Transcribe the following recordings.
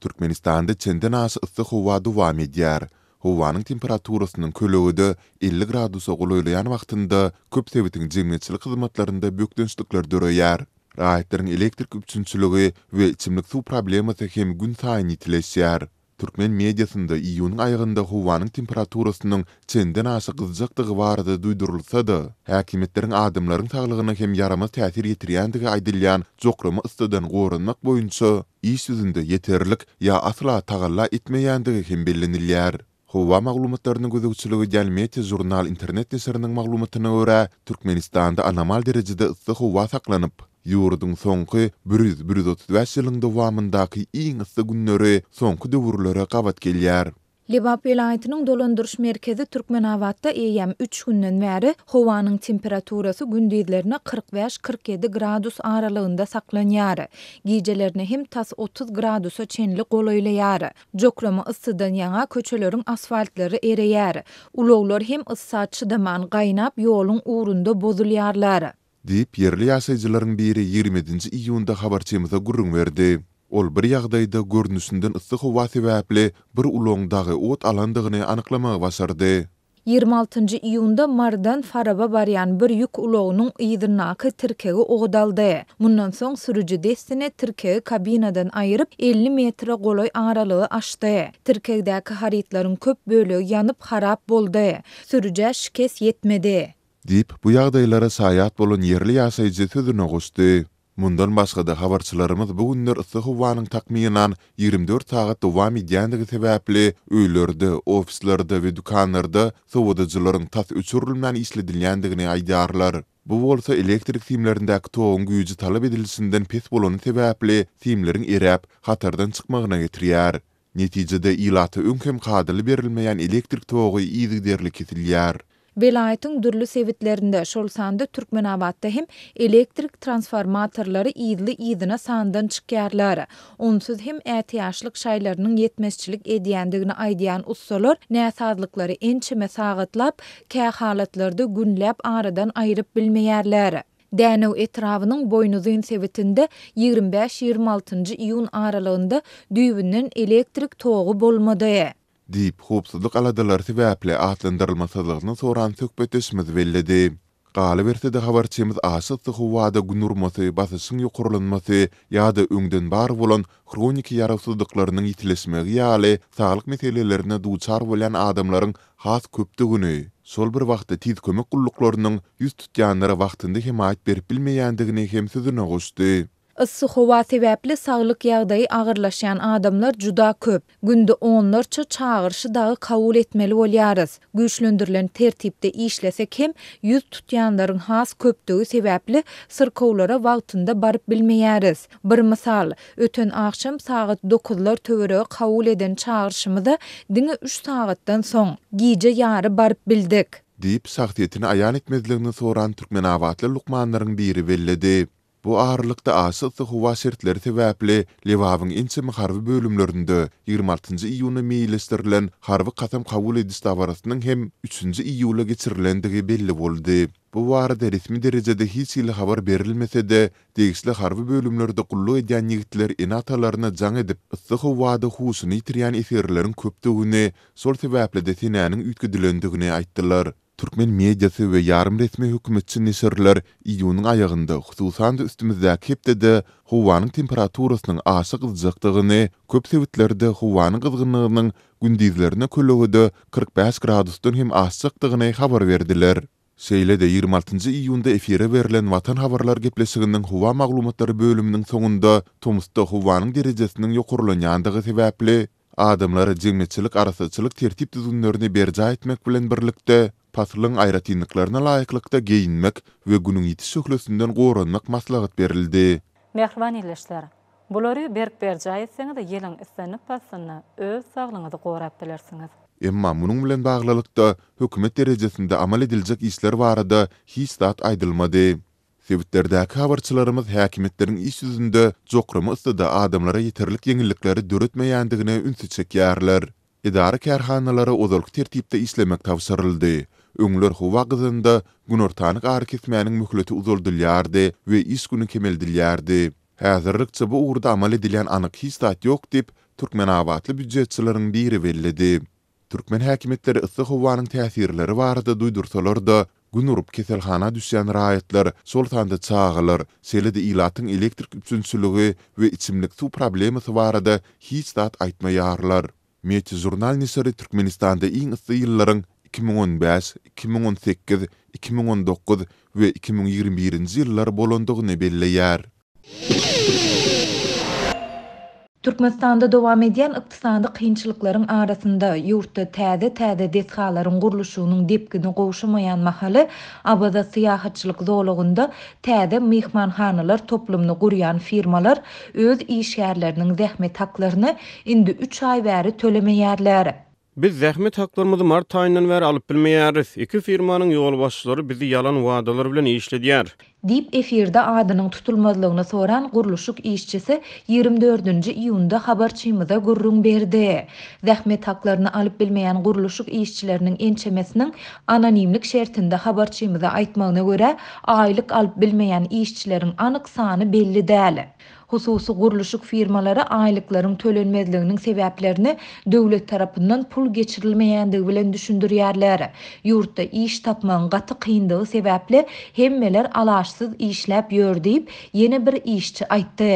Türkmenistan'da çenden aşı ısı huva duvam ediyar. Huvanın temperaturasının kölüüde 50 gradusa gulaylayan vaxtında köp sevitin cimnetçili kizmatlarında büyük dörüyar. Rahitlerin elektrik üpçünçülüge ve içimlik su problemi hem gün sayin itileşyar. Türkmen mediasında iýunyň aýagynda howanyň temperaturasynyň çenden aşyk gyzykdygy barada duýdurylsa da, häkimetleriň adamlaryň taglygyna hem ýarama täsir ýetirýändigi aydilyan, jogrymy ýstydan gorunmak boýunça iş ýeterlik ýa asla tagalla etmeýändigi hem bellenilýär. Howa maglumatlaryny gözegçiligi gelmeti jurnal internet nesirining maglumatyna görä Türkmenistanda anamal derejede ýsyk howa Yurdun sonky 1135 ýylyň dowamındaky iň ysy günleri sonky döwürlere gabat gelýär. Libap elaýatynyň dolandyryş merkezi Türkmenawatda EM 3 günden bäri howanyň temperaturasy 40 45-47 gradus aralygynda saklanýar. Gijelerini hem tas 30 gradusa çenli golaýlaýar. Joklama ısıdan ýaňa köçeleriň asfaltlary ereýär. Ulaglar hem ıssaçy daman gaýnap ýolun uğrunda bozulýarlar. deyip yerli yasaycıların biri 20-ci iyiunda xabarçiyemizde verdi. Ol bir yağdayda görnüsünden ıstıqı vati vəpli bir ulong dağı ot alandıgını anıqlamağı basardı. 26 njy iyunda Mardan Faraba baryan bir yük ulogunun iydirnakı tirkegi oğudaldı. Mundan son sürücü destine tirkegi kabinadan aýryp 50 metre goloy aralığı aştı. Tirkegdaki haritlarin köp bölü ýanyp harap boldy. Sürücü kes yetmedi. Dip bu yağdaylara sayat bolun yerli yasayıcı tüdünü gusdi. Mundan basgıda havarçılarımız bu günler ıssı huvanın 24 sagat dowam edýändigi tebəpli öýlerde, ofislördü ve dükkanlördü sovodacıların tas üçürlümdən isli diliyandigini aydiyarlar. Bu bolsa elektrik simlerindäki ak toon talap talib pes bolany tebəpli simlerin irəp hatardan çykmagyna getirýär. Netijede ilatı ünkem qadili berilmeýän elektrik toogu iyi derli Velayetin dürlü sevitlerinde şol sandı Türk hem elektrik transformatorları iyidli iyidina sandan çıkarlara. Onsuz hem etiyaşlık şaylarının yetmezçilik ediyendigini aydiyan ussolar nesadlıkları ençime sağıtlap, kehalatlarda günlap aradan ayrıp bilmeyerlere. Dänow etrawynyň boýnuzyň sevitinde 25-26-njy iýun aralygynda düýbünden elektrik togu bolmady. deyip hupsuzluk aladalar sebeple atlandırılmasızlığını soran sökbetesimiz belledi. Gali verse de habarçimiz asıl sıhı vada günurması, basısın yukurulunması ya da öngden bar bulan kronik yarasızlıklarının itilesmeği yali sağlık meselelerine duçar bulan adamların has köptü günü. Sol bir vaxta tiz kömek kulluklarının yüz tutyanlara vaxtında hemayet berip bilmeyendigini hem sözüne ıssı xova sebäpli saglyk ýagdaýy ağırlaşayan adamlar juda köp. Günde onlarça çağırşy dağı kabul etmeli bolýarys. Güýçlendirilen tertipde işlese kim yüz tutyanların has köpdigi sebäpli sırkovlara wagtynda baryp bilmeýäris. Bir mysal, öten agşam saat 9-lar töwere kabul eden da diňe 3 sagatdan soň giýje ýary baryp bildik. Diýip sahtiýetini aýan etmezligini soran türkmen awatly lukmanlaryň biri bellidi. Bu ağırlıkta ası ıtlı huva sertleri tevapli Livavın ensemi harvi bölümlerinde 26. iyonu meyilestirilen harvi katam kavul edis davaratının hem 3. iyula geçirilendigi belli boldi. Bu vara resmi ritmi hiç ili havar berilmese de degisli harvi bölümlerde kullu edyan yigitler in atalarına can edip ıtlı huva da huusunu itirian itirian sol itirian itirian itirian itirian itirian Türkmen mediasy we yarım resmi hökümetçi nesirler iýunyň aýagynda hususan da üstümizde kepde de howanyň temperaturasynyň aşyk ýygtygyny, köp sebitlerde howanyň gyzgynlygynyň gündizlerine köllegide 45 gradusdan hem aşykdygyny habar berdiler. Şeýle de 26-njy iýunda efire berilen watan habarlar gepleşiginiň howa maglumatlary bölüminiň soňunda tomusda howanyň derejesiniň ýokurlanýandygy sebäpli adamlara jemmetçilik arasyçylyk tertip düzünlerini berja etmek bilen birlikde patlyň aýratynlyklaryna laýyklykda geyinmek we günüň söhlüsünden gorunmak maslahat berildi. Mehriban ýeleşler, bulary berk berja etseňiz de ýelin islanyp patsyna öz saglygyňyzy gorap bilersiňiz. Emma munun bilen baglanykda hökümet derejesinde amal ediljek işler barada hiç zat aydylmady. Tebitlerde kavarçılarımız häkimetleriň iş ýüzünde cokrum ısıda adamlara ýeterlik yenilikleri dörütmeyendigine ünsü çekýärler. Edara kerhanaları odalık tertipde işlemek tavsarıldı. Öňler howa gızında günortanik ağrı kesmeyenin mühleti uzoldilyardi ve iş günü kemeldilyardi. Hazırlıkçı bu uğurda amal edilen anyk hisat yok dip Türkmen avatlı büccetçilerin biri bellidi. Türkmen häkimetleri belli howanyň täsirleri barada belli Gunurup Keselhana düşen raýatlar, Sultanda çağılar, selide ilatyň elektrik üçünçüligi we içimlik suw problemi sowarda hiç zat aýtmaýarlar. Meti jurnal Nisari Türkmenistanda iň ýygy ýyllaryň 2015, 2018, 2019 we 2021-nji ýyllar bolandygyny belläýär. Türkmenistan'da dowam edýän ykdysady kynçylyklaryň arasynda ýurtda täze täze detxalaryň guruluşynyň depgini gowşumaýan mahaly abada syýahatçylyk zolagynda täze mehmanhanalar toplumyny gurýan firmalar öz işgärleriniň zähmet haklaryny indi 3 ay bäri tölemeýärler. Biz zähmet haklarymyzy mart aýynyň bäri alyp bilmeýäris. Iki firmanyň ýol başçylary bizi ýalan wadalar bilen işledýär. Dip efirde adının tutulmazlığını soran guruluşuk işçisi 24-nji iýunda habarçymyza gurrun berdi. Zähmet haklaryny alyp bilmeýän guruluşuk işçileriniň ençemesiniň anonimlik şertinde habarçymyza aýtmagyna görä, aýlyk alyp bilmeýän işçileriniň anyk sany belli däl. hususi gurluşuk firmalara aylıkların tölönmedliğinin sebeplerini dövlet tarafından pul geçirilmeyendi bilen düşündür yerlere yurtta iş tapman katı kıyındığı sebeple hemmeler alaşsız işlep yör deyip yeni bir işçi aytı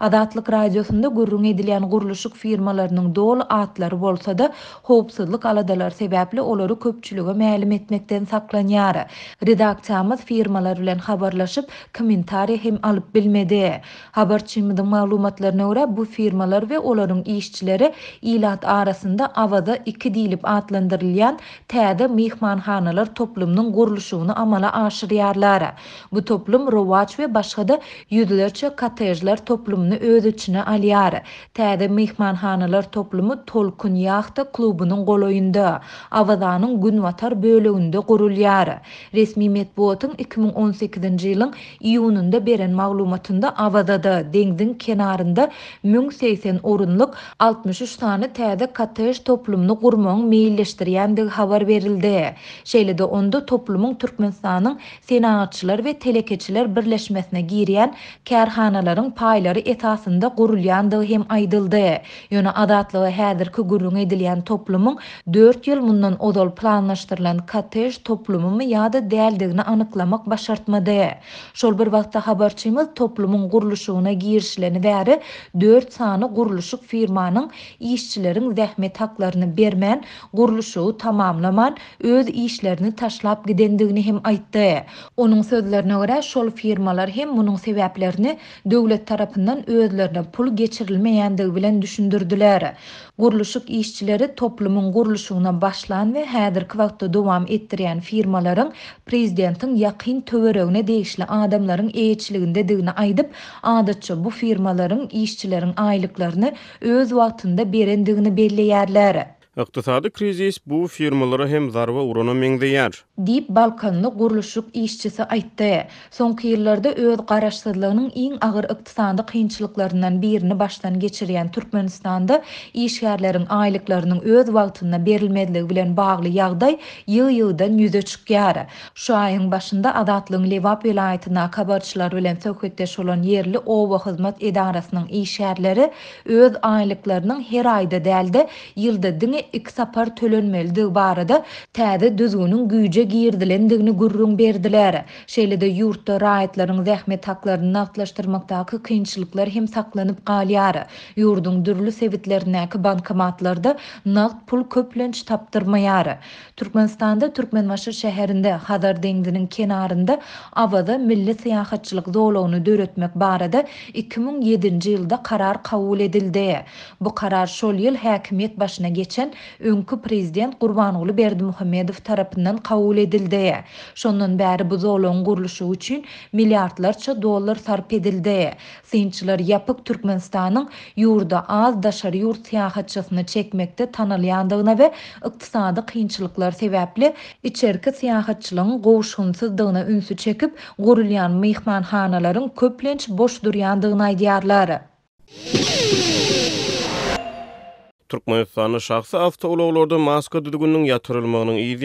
adatlık radyosunda gurrun edilen gurluşuk firmalarının doğal atları olsa da hopsızlık aladalar sebeple oları köpçülüğü məlim etmekten saklan yarı redaktamız firmalar bilen habarlaşıp kimin tarih hem alıp bilmedi. Haberçi çymydyň maglumatlaryna görä bu firmalar ve olaryň işçileri ilat arasında avada iki dilip adlandyrylýan täde mehmanhanalar toplumynyň guruluşyny amala aşyrýarlar. Bu toplum rowaç we başga da ýüzlerçe kotejler toplumyny öz içine alýar. Täde mehmanhanalar toplumy Tolkun Yahta klubunyň goloýunda, Avadanyň gunvatar bölegünde gurulýar. Resmi metbuatyň 2018-nji ýylyň iýununda beren maglumatynda Avadada deňdiň kenarında 1080 orunluk 63 tany täze kotaj toplumny gurmaň meýilleşdirýän havar habar berildi. Şeýle toplumun onda toplumyň Türkmenistanyň senagatçylar we telekeçiler birleşmesine girýän kärhanalaryň paýlary etasında gurulýandygy hem aýdyldy. Ýöne adatly we häzirki gurulýan edilýän toplumyň 4 ýyl mundan ozal planlaşdyrylan kotaj toplumymy ýa-da däldigini anyklamak başartmady. Şol bir wagtda habarçymyz toplumyň gurulýşyna gir işlerini 4 taana gurluşyk firmanyň işçiläriniň rähmet haklaryny bermän, gurluşy tamamlaman, öz işlerini taşlap gidendigini hem aýtdy. Onuň sözlerine görä şol firmalar hem munyň sebäplerini döwlet tarapyndan öwleriňe pul geçirilmeýändig bilen düşündirdiler. Gurluşuk işçileri toplumun gurluşuna başlan ve hədir kvaqtta duvam ettiriyan firmaların prezidentin yakin tövörevne deyişli adamların eyyçiliginde digini aydıp adatçı bu firmaların işçilerin aylıklarını öz vaqtında berendigini belli Iqtisadi krizis bu firmalara hem zarva urana mengdeyar. Dip Balkanlı guruluşuk işçisi aytta. Son kiyyllarda öz qarashsadlanın in ağır iqtisadi qiyinçiliklarından birini baştan geçiriyen Turkmenistan'da işgarlarin aylıklarının öz valtına berilmedli bilen bağlı yağday yıl yıldan yüze çıkgara. Şu ayın başında adatlın Levap velayetina kabarçılar bilen sökhetteş olan yerli ova hizmet edarasının işgarlari öz aylıklarının her ayda delde yılda dini iki sapar tölönmeldi barada täze düzgünün güýçe giýirdilendigini gurrun berdiler. Şeýlede ýurtda raýatlaryň zähmet haklaryny naqtlaşdyrmakdaky kynçylyklar hem saklanyp galyary. Ýurdun dürli sewitlerine bankomatlarda bankamatlarda naqt pul köplenç tapdyrmayary. Türkmenistanda Türkmenbaşy şäherinde Hadar deňdiniň kenarında awada milli syýahatçylyk dowlugyny döretmek barada 2007-nji ýylda karar kabul edildi. Bu karar şol ýyl häkimet başyna geçen öňkü prezident Gurbanuly Berdi Muhammedow tarapyndan kabul edildi. Şonun bäri bu zolon guruluşy üçin milliardlarça dollar sarp edildi. Sinçiler ýapyk Türkmenistanyň yurda az daşar ýurt ýahatçysyny çekmekte tanalýandygyna we ykdysady kynçylyklar sebäpli içerki ýahatçylygyň gowşunsyzdygyna ünsü çekip gurulýan mehmanhanalaryň köplenç boş durýandygyna aýdýarlar. Turkmenistan'ın şahsı hafta uluğulurdu maska düdügünün yatırılmağının iyiydi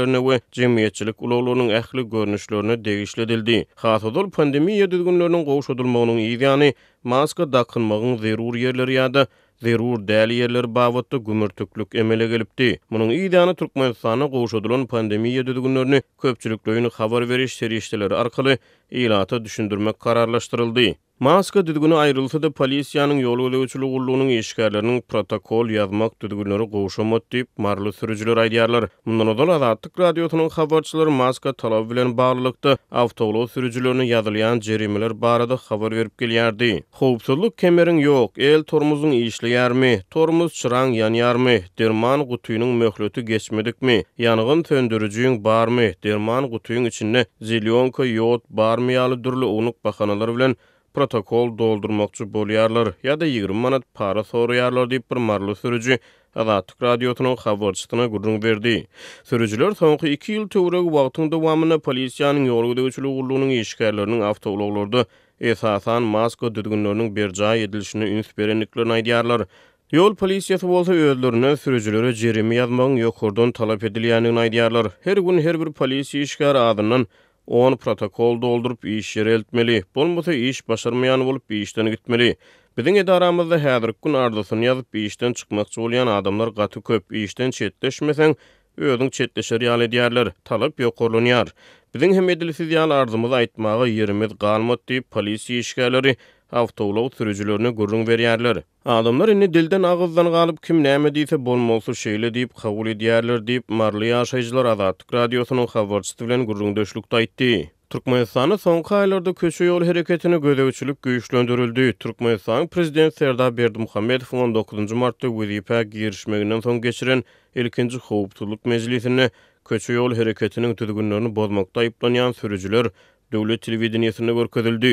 ýerlerini we jemgyýetçilik ulaglarynyň ähli görnüşlerini degişle dildi. Hatadol pandemiýa düzgünlerini gowşadylmagynyň ýygyany maska takmagyň zerur ýerleri ýa-da Zerur däli ýerler bawatda gümürtüklük emele gelipdi. Munyň ýygyany türkmen sahasyna gowşadylan pandemiýa düzgünlerini köpçülikleriň habar beriş serişdeleri arkaly ýylata düşündirmek kararlaşdyryldy. Maska düdgünü ayrılsa da polisiyanın yolu ödü üçülü gulluğunun protokol yazmak düdgünleri qoğuşama deyip marlı sürücülür aydiyarlar. Mundan odal adatlık radyosunun xabarçılar maska talab bilen bağlılıkta avtoğlu sürücülürünün yazılayan cerimiler barada xabar verip gilyerdi. Xoğupsulluk kemerin yok, el tormuzun işli mi, tormuz çıran yan mi, derman gütüyünün möhlütü geçmedik mi, yanıgın söndürücüyün bar mi, derman gütüyün içinde zilyonka yoğut bar miyalı dürlü unuk bakanalar bilen protokol doldurmakçı bolyarlar ya da 20 manat para soruyarlar deyip bir marlı sürücü Azatlık Radyosu'nun haberçisine gurrun verdi. Sürücüler sonki 2 yıl tövrek vaqtın davamına polisiyanın yorgıda uçulu gulluğunun işgarlarının avtologlordu. Esasan Masko düzgünlörünün berca edilişini üns berenliklerine aydiyarlar. Yol polisiyası bolsa özlerine sürücülere cerimi yazmağın yokurdan talap ediliyanın aydiyarlar. Her gün her bir polisiyy işgar adından, On protokol doldurup iş yeri eltmeli. Bolmasa iş başarmayan olup bir işten gitmeli. Bizim idaramızda hadir gün ardasını yazıp bir işten çıkmak adamlar gatı köp Işden işten çetleşmesen, özün çetleşer yal ediyarlar, talip yok olunyar. Bizim hem edilisiz yal arzımıza itmağı yerimiz kalmadı polisi işgärleri Avtoulov sürücülerine gurrun veriyarlar. Adamlar inni dilden ağızdan qalıp kim nəmi deyse bolmolsu şeýle deyip qavul ediyarlar deyip marli yaşayıcılar azatik radiosunun xavarçıtı bilen gurrun döşlükde aýtdy. Turkmenistan'ın son kaylarda köşe yol hareketini göze uçuluk Türkmenistan prezident Serda Berdi Muhammed 19. Mart'ta Vizipa girişmeginden son geçiren ilkinci hoğuptuluk meclisini, köçü yol hareketinin tüzgünlerini bozmakta iplanyan sürücülür, Döwlet telewizioniýetine görkezildi.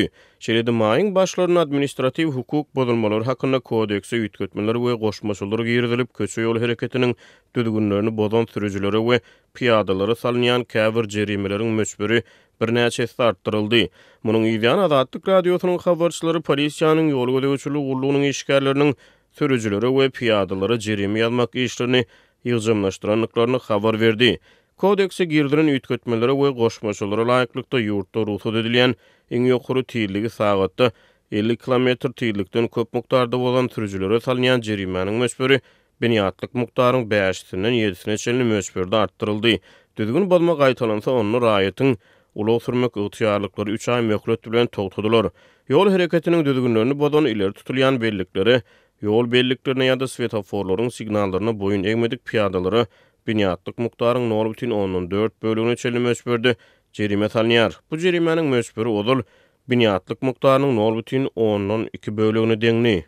Şeredi maýyň başlaryň administratiw hukuk bozulmalary hakynda kodeksi ýetgitmeler we goşmaşylary giýirilip, köçe ýol hereketiniň düzgünlerini bozan sürüjilere we piýadalara salynýan käbir jerimeleriň möçberi birnäçe hesap artdyryldy. Munyň ýetgän adatlyk radiosynyň habarçylary polisiýanyň ýol gözegçiligi gurulunyň işgärleriniň sürüjilere we piýadalara jerime ýazmak işlerini ýygnamlaşdyranlyklaryny habar berdi. Kodekse girdiren ütkötmeleri ve goşmaşalara layıklıkta yurtta ruhsat edilən en yokuru tiyirliği sağıtta 50 km tiyirlikten köp muktarda olan sürücülere salinyan cerimenin mesbörü beniyatlık muktarın 7 7'sine çelini mesbörde arttırıldı. Düzgün bozma gaytalansa onun rayetin ulu sürmek ıhtiyarlıkları 3 ay mekret bilen toltudular. Yol hareketinin düzgünlüğünü bozan ileri tutulayan bellikleri, yol belliklerine ya da svetoforların signallarına boyun eğmedik piyadaları, Binyatlık muktarın norbutin bütün onun dört bölüğünü çelim öçbördü. Cerime talniyar. Bu cerimenin möçbörü odul. Binyatlık muktarın norbutin bütün onun iki bölüğünü dengni.